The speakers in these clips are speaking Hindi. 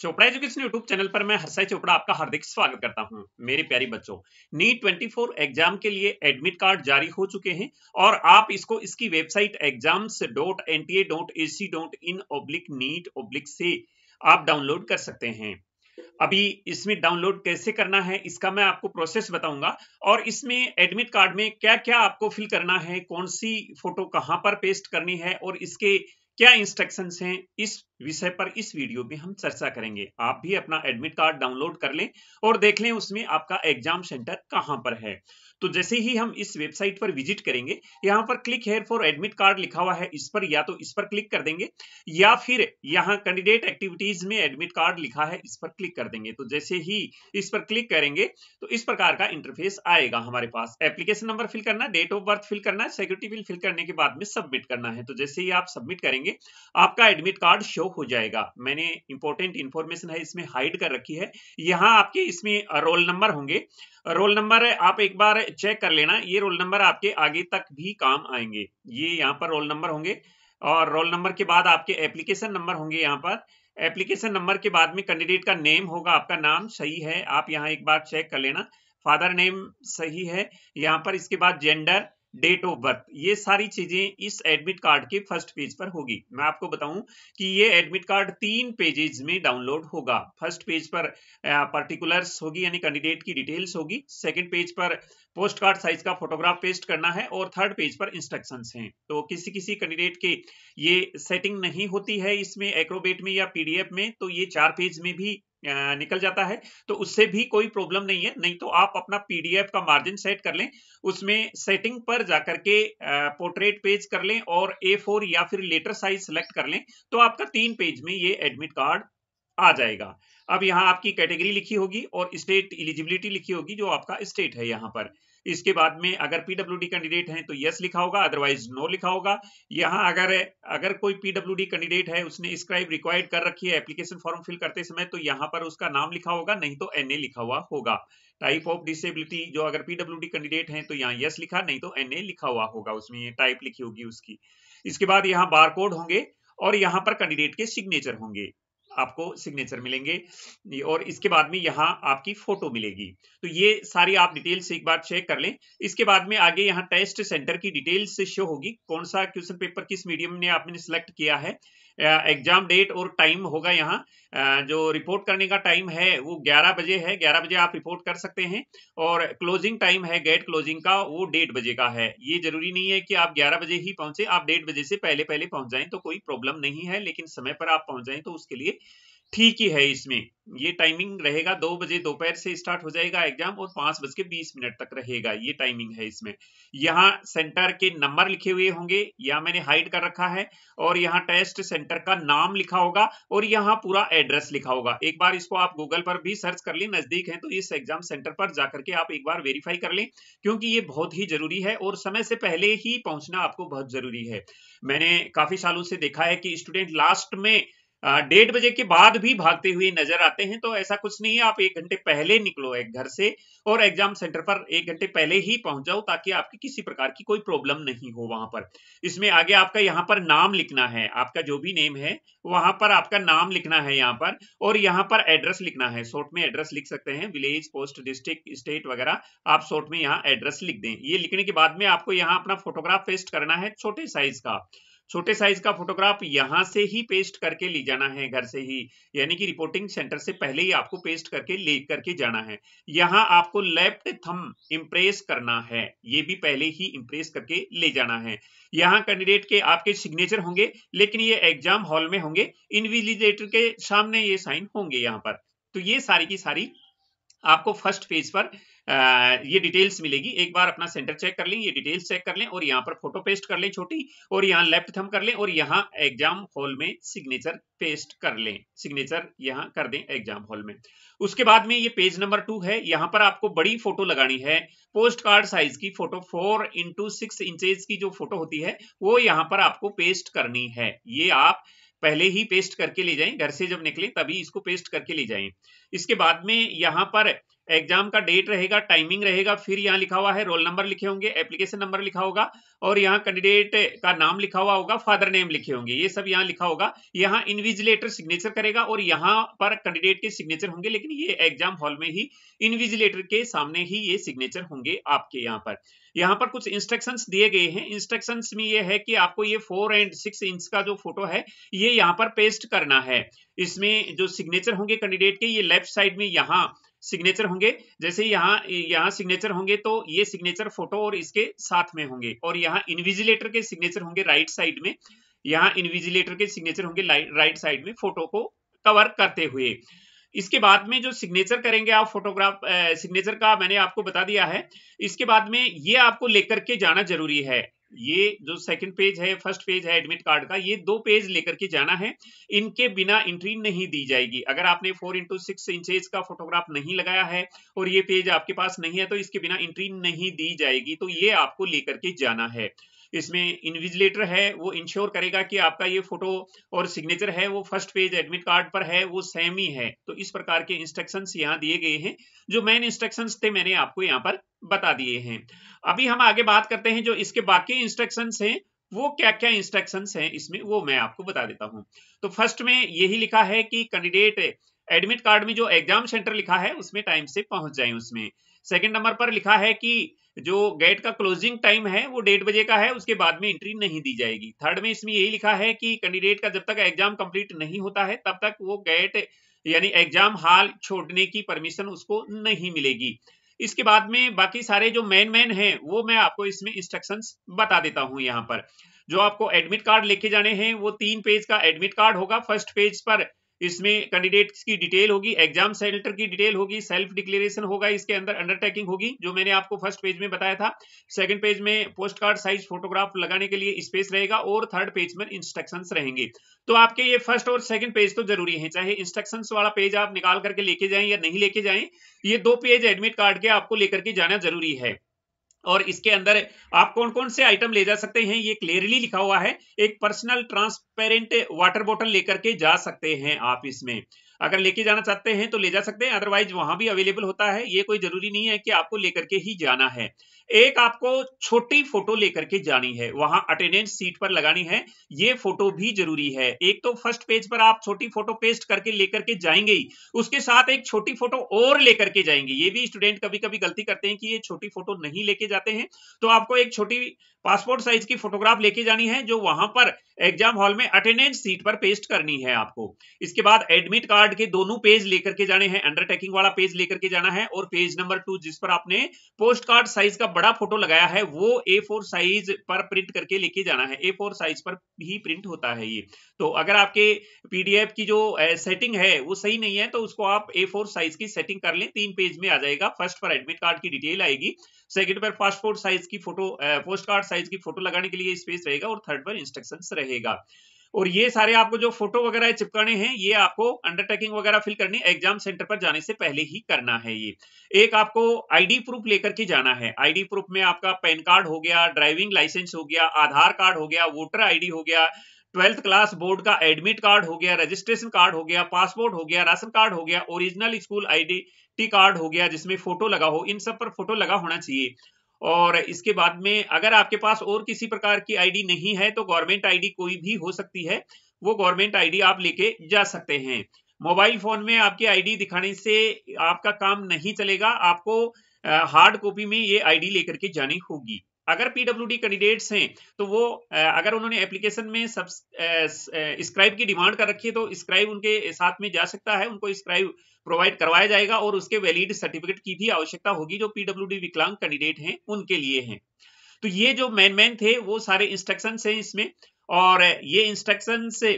चोपड़ा एजुकेशन यूट्यूब चैनल पर मैं हर्षय चोपड़ा आपका हार्दिक स्वागत करता हूं मेरे प्यारी बच्चों नीट 24 एग्जाम के लिए एडमिट कार्ड जारी हो चुके हैं और आप इसको इसकी website exams dot N T A dot A C dot in oblique NEET oblique से आप डाउनलोड कर सकते हैं अभी इसमें डाउनलोड कैसे करना है इसका मैं आपको प्रोसेस बताऊंगा और इसमें एडमिट कार्ड में क्या क्या आपको फिल करना है कौन सी फोटो कहाँ पर पेस्ट करनी है और इसके क्या इंस्ट्रक्शंस हैं इस विषय पर इस वीडियो में हम चर्चा करेंगे आप भी अपना एडमिट कार्ड डाउनलोड कर लें और देख लें उसमें आपका एग्जाम सेंटर कहां पर है तो जैसे ही हम इस वेबसाइट पर विजिट करेंगे यहां पर click here for admit card लिखा हुआ है इस पर या तो इस पर क्लिक कर देंगे या फिर यहां कैंडिडेट एक्टिविटीज में एडमिट कार्ड लिखा है इस पर क्लिक कर देंगे तो जैसे ही इस पर क्लिक करेंगे तो इस प्रकार का इंटरफेस आएगा हमारे पास एप्लीकेशन नंबर फिल करना डेट ऑफ बर्थ फिल करना है सिक्योरिटी बिल फिल करने के बाद में सबमिट करना है तो जैसे ही आप सबमिट करेंगे आपका एडमिट कार्ड शो लो हो जाएगा मैंने इंपॉर्टेंट इंफॉर्मेशन है इसमें हाइड कर रखी है यहाँ आपके इसमें रोल नंबर होंगे रोल नंबर आप एक बार चेक कर लेना ये रोल नंबर आपके आगे तक भी काम आएंगे ये यहाँ पर रोल नंबर होंगे और रोल नंबर के बाद आपके एप्लीकेशन नंबर होंगे यहाँ पर एप्लीकेशन नंबर के बाद में कैंडिडेट का नेम होगा आपका नाम सही है आप यहाँ एक बार चेक कर लेना फादर नेम सही है यहाँ पर इसके बाद जेंडर डेट ऑफ बर्थ ये सारी चीजें इस एडमिट कार्ड के फर्स्ट पेज पर होगी मैं आपको बताऊं कि ये एडमिट कार्ड तीन पेजेज में डाउनलोड होगा फर्स्ट पेज पर पर्टिकुलर्स होगी यानी कैंडिडेट की डिटेल्स होगी सेकंड पेज पर पोस्ट कार्ड साइज का फोटोग्राफ पेस्ट करना है और थर्ड पेज पर इंस्ट्रक्शन हैं तो किसी किसी कैंडिडेट के ये सेटिंग नहीं होती है इसमें एक्रोबेट में या पीडीएफ में तो ये चार पेज में भी निकल जाता है तो उससे भी कोई प्रॉब्लम नहीं है नहीं तो आप अपना पीडीएफ का मार्जिन सेट कर लें उसमें सेटिंग पर जाकर के पोर्ट्रेट पेज कर लें और ए फोर या फिर लेटर साइज सेलेक्ट कर लें तो आपका तीन पेज में ये एडमिट कार्ड आ जाएगा अब यहाँ आपकी कैटेगरी लिखी होगी और स्टेट इलिजिबिलिटी लिखी होगी जो आपका स्टेट है यहाँ पर इसके बाद में अगर पीडब्ल्यू कैंडिडेट हैं तो यस लिखा होगा अदरवाइज नो लिखा होगा यहाँ अगर अगर कोई पीडब्ल्यू कैंडिडेट है उसने स्क्राइब रिक्वायर्ड कर रखी है एप्लीकेशन फॉर्म फिल करते समय तो यहाँ पर उसका नाम लिखा होगा नहीं तो एन लिखा हुआ होगा टाइप ऑफ डिसेबिलिटी जो अगर पीडब्ल्यू कैंडिडेट हैं तो यहाँ यस लिखा नहीं तो एन लिखा हुआ होगा उसमें टाइप लिखी होगी उसकी इसके बाद यहाँ बार होंगे और यहाँ पर कैंडिडेट के सिग्नेचर होंगे आपको सिग्नेचर मिलेंगे और इसके बाद में यहाँ आपकी फोटो मिलेगी तो ये सारी आप डिटेल्स एक बार चेक कर लें इसके बाद में आगे यहाँ टेस्ट सेंटर की डिटेल्स शो होगी कौन सा क्वेश्चन पेपर किस मीडियम ने आपने सिलेक्ट किया है एग्जाम डेट और टाइम होगा यहाँ जो रिपोर्ट करने का टाइम है वो 11 बजे है 11 बजे आप रिपोर्ट कर सकते हैं और क्लोजिंग टाइम है गेट क्लोजिंग का वो डेढ़ बजे का है ये जरूरी नहीं है कि आप 11 बजे ही पहुंचे आप डेढ़ बजे से पहले पहले पहुंच जाएं तो कोई प्रॉब्लम नहीं है लेकिन समय पर आप पहुंच जाएं तो उसके लिए ठीक ही है इसमें ये टाइमिंग रहेगा दो बजे दोपहर से स्टार्ट हो जाएगा एग्जाम और पांच बज के बीस मिनट तक रहेगा ये टाइमिंग है इसमें यहाँ सेंटर के नंबर लिखे हुए होंगे या मैंने हाइड कर रखा है और यहाँ टेस्ट सेंटर का नाम लिखा होगा और यहाँ पूरा एड्रेस लिखा होगा एक बार इसको आप गूगल पर भी सर्च कर लें नजदीक है तो इस एग्जाम सेंटर पर जाकर के आप एक बार वेरीफाई कर लें क्योंकि ये बहुत ही जरूरी है और समय से पहले ही पहुंचना आपको बहुत जरूरी है मैंने काफी सालों से देखा है कि स्टूडेंट लास्ट में डेढ़ बजे के बाद भी भागते हुए नजर आते हैं तो ऐसा कुछ नहीं है आप एक घंटे पहले निकलो एक घर से और एग्जाम सेंटर पर एक घंटे पहले ही पहुंच जाओ ताकि आपकी किसी प्रकार की कोई प्रॉब्लम नहीं हो वहां पर इसमें आगे आपका यहाँ पर नाम लिखना है आपका जो भी नेम है वहां पर आपका नाम लिखना है यहाँ पर और यहाँ पर एड्रेस लिखना है शॉर्ट में एड्रेस लिख सकते हैं विलेज पोस्ट डिस्ट्रिक्ट स्टेट वगैरह आप शॉर्ट में यहाँ एड्रेस लिख दें ये लिखने के बाद में आपको यहाँ अपना फोटोग्राफ पेस्ट करना है छोटे साइज का छोटे साइज का फोटोग्राफ यहां से ही पेस्ट करके ले जाना है घर से ही यानी कि रिपोर्टिंग सेंटर से पहले ही आपको पेस्ट करके ले करके जाना है यहां आपको लेफ्ट थम इम्प्रेस करना है ये भी पहले ही इम्प्रेस करके ले जाना है यहाँ कैंडिडेट के आपके सिग्नेचर होंगे लेकिन ये एग्जाम हॉल में होंगे इनविजिलेटर के सामने ये साइन होंगे यहाँ पर तो ये सारी की सारी आपको फर्स्ट पेज पर ये डिटेल्स मिलेगी एक बार अपना सेंटर चेक कर लें ये डिटेल्स चेक कर लें और यहाँ पर फोटो पेस्ट कर लें छोटी और यहाँ लेफ्ट थम कर लें और यहाँ एग्जाम हॉल में सिग्नेचर पेस्ट कर लें सिग्नेचर यहाँ कर दें एग्जाम हॉल में उसके बाद में ये पेज नंबर टू है यहाँ पर आपको बड़ी फोटो लगानी है पोस्ट कार्ड साइज की photo four into six inches की जो फोटो होती है वो यहाँ पर आपको पेस्ट करनी है ये आप पहले ही पेस्ट करके ले जाएं घर से जब निकले तभी इसको पेस्ट करके ले जाएं इसके बाद में यहाँ पर एग्जाम का डेट रहेगा टाइमिंग रहेगा फिर यहाँ लिखा हुआ है रोल नंबर लिखे होंगे एप्लीकेशन नंबर लिखा होगा और यहाँ कैंडिडेट का नाम लिखा हुआ होगा फादर नेम लिखे होंगे ये सब यहाँ लिखा होगा यहाँ इनविजिलेटर सिग्नेचर करेगा और यहाँ पर कैंडिडेट के सिग्नेचर होंगे लेकिन ये एग्जाम हॉल में ही इनविजिलेटर के सामने ही ये सिग्नेचर होंगे आपके यहाँ पर यहाँ पर कुछ इंस्ट्रक्शंस दिए गए हैं इंस्ट्रक्शंस में ये है कि आपको ये फोर एंड सिक्स इंच का जो फोटो है ये यहाँ पर पेस्ट करना है इसमें जो सिग्नेचर होंगे कैंडिडेट के ये लेफ्ट साइड में यहाँ सिग्नेचर होंगे जैसे यहाँ यहाँ सिग्नेचर होंगे तो ये सिग्नेचर फोटो और इसके साथ में होंगे और यहाँ इन्विजिलेटर के सिग्नेचर होंगे राइट साइड में यहाँ इन्विजिलेटर के सिग्नेचर होंगे राइट साइड में फोटो को कवर करते हुए इसके बाद में जो सिग्नेचर करेंगे आप फोटोग्राफ सिग्नेचर का मैंने आपको बता दिया है इसके बाद में ये आपको लेकर के जाना जरूरी है ये जो सेकंड पेज है फर्स्ट पेज है एडमिट कार्ड का ये दो पेज लेकर के जाना है इनके बिना एंट्री नहीं दी जाएगी अगर आपने फोर इंटू सिक्स इंचेज का फोटोग्राफ नहीं लगाया है और ये पेज आपके पास नहीं है तो इसके बिना एंट्री नहीं दी जाएगी तो ये आपको लेकर के जाना है इसमें इन्विजिलेटर है वो इंश्योर करेगा कि आपका ये फोटो और सिग्नेचर है वो फर्स्ट पेज एडमिट कार्ड पर है वो सेम ही है तो इस प्रकार के इंस्ट्रक्शंस यहाँ दिए गए हैं जो मेन इंस्ट्रक्शंस थे मैंने आपको यहाँ पर बता दिए हैं अभी हम आगे बात करते हैं जो इसके बाकी इंस्ट्रक्शन है वो क्या क्या इंस्ट्रक्शन है इसमें वो मैं आपको बता देता हूँ तो फर्स्ट में यही लिखा है कि कैंडिडेट एडमिट कार्ड में जो एग्जाम सेंटर लिखा है उसमें टाइम से पहुंच जाए उसमें सेकेंड नंबर पर लिखा है कि जो गेट का क्लोजिंग टाइम है वो डेढ़ बजे का है उसके बाद में एंट्री नहीं दी जाएगी थर्ड में इसमें यही लिखा है कि कैंडिडेट का जब तक एग्जाम कंप्लीट नहीं होता है तब तक वो गेट यानी एग्जाम हाल छोड़ने की परमिशन उसको नहीं मिलेगी इसके बाद में बाकी सारे जो मेन मेन हैं वो मैं आपको इसमें इंस्ट्रक्शन बता देता हूं यहाँ पर जो आपको एडमिट कार्ड लेके जाने हैं वो तीन पेज का एडमिट कार्ड होगा फर्स्ट पेज पर इसमें कैंडिडेट्स की डिटेल होगी एग्जाम सेंटर की डिटेल होगी सेल्फ डिक्लेरेशन होगा इसके अंदर अंडरटेकिंग होगी जो मैंने आपको फर्स्ट पेज में बताया था सेकंड पेज में पोस्ट कार्ड साइज फोटोग्राफ लगाने के लिए स्पेस रहेगा और थर्ड पेज में इंस्ट्रक्शन रहेंगे तो आपके ये फर्स्ट और सेकंड पेज तो जरूरी है चाहे इंस्ट्रक्शन वाला पेज आप निकाल करके लेके जाए या नहीं लेके जाए ये दो पेज एडमिट कार्ड के आपको लेकर के जाना जरूरी है और इसके अंदर आप कौन कौन से आइटम ले जा सकते हैं ये क्लियरली लिखा हुआ है एक पर्सनल ट्रांसपेरेंट वाटर बॉटल लेकर के जा सकते हैं आप इसमें अगर लेके जाना चाहते हैं तो ले जा सकते हैं अदरवाइज वहां भी अवेलेबल होता है ये कोई जरूरी नहीं है कि आपको लेकर के ही जाना है एक आपको छोटी फोटो लेकर के जानी है वहां अटेंडेंस सीट पर लगानी है ये फोटो भी जरूरी है एक तो फर्स्ट पेज पर आप छोटी फोटो पेस्ट करके लेकर के जाएंगे ही उसके साथ एक छोटी फोटो और लेकर के जाएंगे ये भी स्टूडेंट कभी कभी गलती करते हैं कि ये छोटी फोटो नहीं लेके जाते हैं तो आपको एक छोटी पासपोर्ट साइज की फोटोग्राफ लेके जानी है जो वहां पर एग्जाम हॉल में अटेंडेंस सीट पर पेस्ट करनी है आपको इसके बाद एडमिट कार्ड कार्ड के दोनों पेज लेकर के जाने हैं अंडरटेकिंग वाला पेज लेकर के जाना है और पेज नंबर टू जिस पर आपने पोस्ट कार्ड साइज का बड़ा फोटो लगाया है वो ए फोर साइज पर प्रिंट करके लेके जाना है ए फोर साइज पर ही प्रिंट होता है ये तो अगर आपके पीडीएफ की जो सेटिंग है वो सही नहीं है तो उसको आप ए फोर साइज की सेटिंग कर लें तीन पेज में आ जाएगा फर्स्ट पर एडमिट कार्ड की डिटेल आएगी सेकंड पर पासपोर्ट साइज की फोटो पोस्ट कार्ड साइज की फोटो लगाने के लिए स्पेस रहेगा और थर्ड पर इंस्ट्रक्शन रहेगा और ये सारे आपको जो फोटो वगैरह चिपकाने हैं ये आपको अंडरटेकिंग वगैरह फिल करनी एग्जाम सेंटर पर जाने से पहले ही करना है ये एक आपको आईडी प्रूफ लेकर के जाना है आईडी प्रूफ में आपका पैन कार्ड हो गया ड्राइविंग लाइसेंस हो गया आधार कार्ड हो गया वोटर आईडी हो गया ट्वेल्थ क्लास बोर्ड का एडमिट कार्ड हो गया रजिस्ट्रेशन कार्ड हो गया पासपोर्ट हो गया राशन कार्ड हो गया original school ID T card हो गया जिसमें फोटो लगा हो इन सब पर फोटो लगा होना चाहिए और इसके बाद में अगर आपके पास और किसी प्रकार की आईडी नहीं है तो गवर्नमेंट आईडी कोई भी हो सकती है वो गवर्नमेंट आईडी आप लेके जा सकते हैं मोबाइल फोन में आपकी आईडी दिखाने से आपका काम नहीं चलेगा आपको हार्ड कॉपी में ये आईडी लेकर के जानी होगी अगर पीडब्ल्यू कैंडिडेट्स हैं तो वो अगर उन्होंने एप्लीकेशन में सब स्क्राइब की डिमांड कर रखी है तो स्क्राइब उनके साथ में जा सकता है उनको स्क्राइब प्रोवाइड करवाया जाएगा और उसके वैलिड सर्टिफिकेट की भी आवश्यकता होगी जो पीडब्ल्यू विकलांग कैंडिडेट हैं उनके लिए हैं तो ये जो मैन मैन थे वो सारे इंस्ट्रक्शन है इसमें और ये इंस्ट्रक्शन से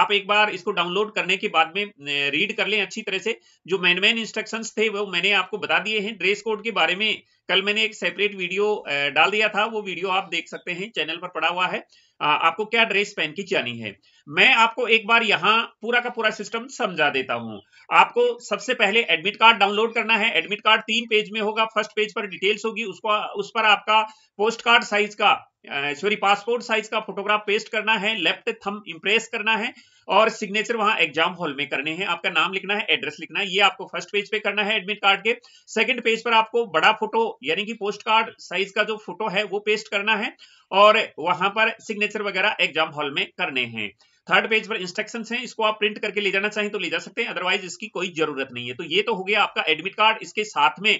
आप एक बार इसको डाउनलोड करने के बाद में रीड कर लें अच्छी तरह से जो मेन मेन इंस्ट्रक्शंस थे वो मैंने आपको बता दिए हैं ड्रेस कोड के बारे में कल मैंने एक सेपरेट वीडियो डाल दिया था वो वीडियो आप देख सकते हैं चैनल पर पड़ा हुआ है आपको क्या ड्रेस पहन के जानी है मैं आपको एक बार यहाँ पूरा का पूरा सिस्टम समझा देता हूँ आपको सबसे पहले एडमिट कार्ड डाउनलोड करना है एडमिट कार्ड तीन पेज में होगा फर्स्ट पेज पर डिटेल्स होगी उसको उस पर आपका पोस्ट कार्ड साइज का सॉरी पासपोर्ट साइज का फोटोग्राफ पेस्ट करना है लेफ्ट थम इम्प्रेस करना है और सिग्नेचर वहां एग्जाम हॉल में करने हैं आपका नाम लिखना है एड्रेस लिखना है ये आपको फर्स्ट पेज पे करना है एडमिट कार्ड के सेकंड पेज पर आपको बड़ा फोटो यानी कि पोस्ट कार्ड साइज का जो फोटो है वो पेस्ट करना है और वहां पर सिग्नेचर वगैरह एग्जाम हॉल में करने हैं थर्ड पेज पर इंस्ट्रक्शन हैं इसको आप प्रिंट करके ले जाना चाहें तो ले जा सकते हैं अदरवाइज इसकी कोई जरूरत नहीं है तो ये तो हो गया आपका एडमिट कार्ड इसके साथ में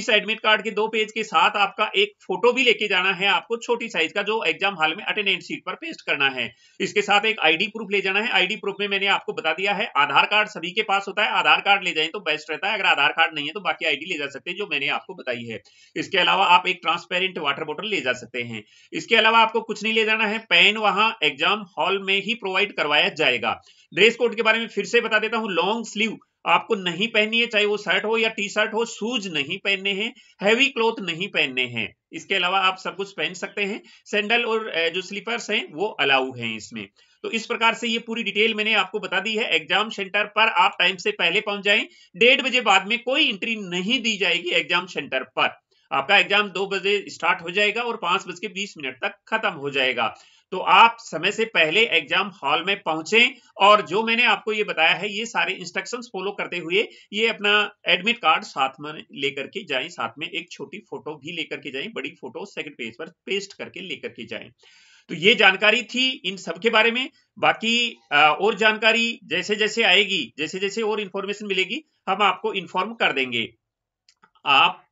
इस एडमिट कार्ड के दो पेज के साथ आपका एक फोटो भी लेके जाना है आपको छोटी साइज का जो एग्जाम हॉल में अटेंडेंट सीट पर पेस्ट करना है इसके साथ एक आईडी प्रूफ ले जाना है आईडी प्रूफ में मैंने आपको बता दिया है आधार कार्ड सभी के पास होता है आधार कार्ड ले जाए तो बेस्ट रहता है अगर आधार कार्ड नहीं है तो बाकी आईडी ले जा सकते हैं जो मैंने आपको बताई है इसके अलावा आप एक ट्रांसपेरेंट वाटर बोटल ले जा सकते हैं इसके अलावा आपको कुछ नहीं ले जाना है पेन वहां एग्जाम हॉल में ही प्रोवाइड करवाया जाएगा ड्रेस कोड के बारे में फिर से बता देता हूं लॉन्ग स्लीव आपको नहीं पहननी है चाहे वो शर्ट हो या टी शर्ट हो शूज नहीं पहनने हैं हैवी क्लोथ नहीं पहनने हैं इसके अलावा आप सब कुछ पहन सकते हैं सैंडल और जो स्लीपर्स हैं वो अलाउ हैं इसमें तो इस प्रकार से ये पूरी डिटेल मैंने आपको बता दी है एग्जाम सेंटर पर आप टाइम से पहले पहुंच जाए डेढ़ बजे बाद में कोई एंट्री नहीं दी जाएगी एग्जाम सेंटर पर आपका एग्जाम दो बजे स्टार्ट हो जाएगा और पांच बज के बीस मिनट तक खत्म हो जाएगा तो आप समय से पहले एग्जाम हॉल में पहुंचे और जो मैंने आपको ये बताया है ये सारे इंस्ट्रक्शंस फॉलो करते हुए ये अपना एडमिट कार्ड साथ में लेकर के जाएं साथ में एक छोटी फोटो भी लेकर के जाएं बड़ी फोटो सेकंड पेज पर पेस्ट करके लेकर के जाएं तो ये जानकारी थी इन सब के बारे में बाकी और जानकारी जैसे जैसे आएगी जैसे जैसे और इंफॉर्मेशन मिलेगी हम आपको इन्फॉर्म कर देंगे आप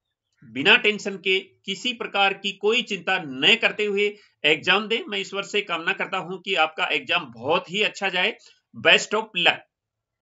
बिना टेंशन के किसी प्रकार की कोई चिंता न करते हुए एग्जाम दें मैं ईश्वर से कामना करता हूं कि आपका एग्जाम बहुत ही अच्छा जाए बेस्ट ऑफ लक